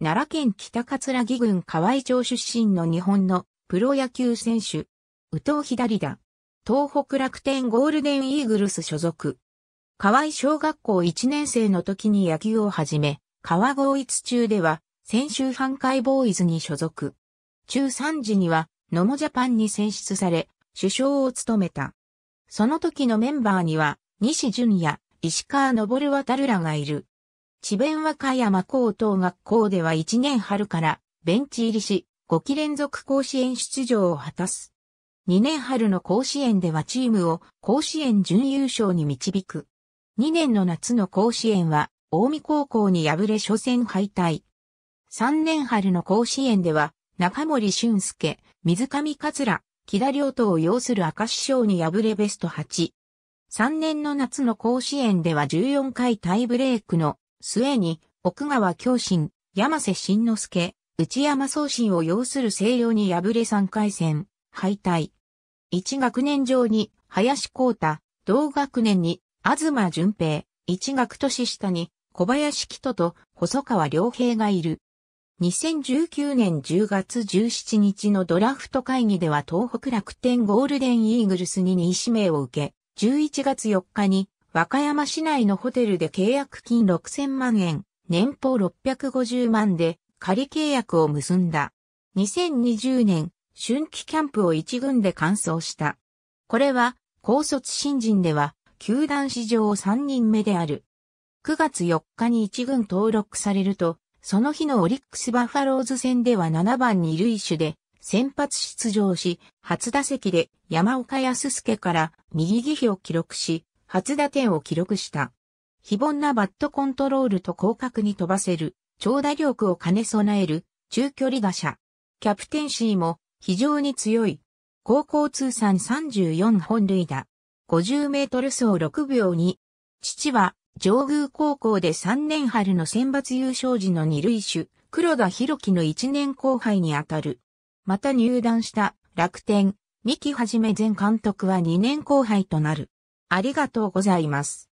奈良県北葛城郡河合町出身の日本のプロ野球選手、宇藤左田。東北楽天ゴールデンイーグルス所属。河合小学校1年生の時に野球を始め、川合一中では、先週半イボーイズに所属。中3時には、野茂ジャパンに選出され、首相を務めた。その時のメンバーには、西淳也、石川昇渡らがいる。智弁和歌山高等学校では1年春からベンチ入りし、5期連続甲子園出場を果たす。2年春の甲子園ではチームを甲子園準優勝に導く。2年の夏の甲子園は、大見高校に敗れ初戦敗退。3年春の甲子園では、中森俊介、水上桂、木田良斗を擁する赤石賞に敗れベスト8。3年の夏の甲子園では14回タイブレークの末に、奥川京進、山瀬慎之介、内山宗信を要する西洋に敗れ3回戦、敗退。一学年上に、林光太、同学年に、東淳平、一学年下に、小林紀人と細川良平がいる。2019年10月17日のドラフト会議では東北楽天ゴールデンイーグルスに2位指名を受け、11月4日に和歌山市内のホテルで契約金6000万円、年俸650万で仮契約を結んだ。2020年、春季キャンプを一軍で完走した。これは、高卒新人では、球団史上3人目である。9月4日に一軍登録されると、その日のオリックスバファローズ戦では7番に塁手で先発出場し、初打席で山岡康介から右義を記録し、初打点を記録した。非凡なバットコントロールと広角に飛ばせる、長打力を兼ね備える、中距離打者。キャプテンシーも非常に強い。高校通算34本塁打。50メートル走6秒2。父は上宮高校で3年春の選抜優勝時の二塁手、黒田博樹の1年後輩にあたる。また入団した楽天、三木はじめ前監督は2年後輩となる。ありがとうございます。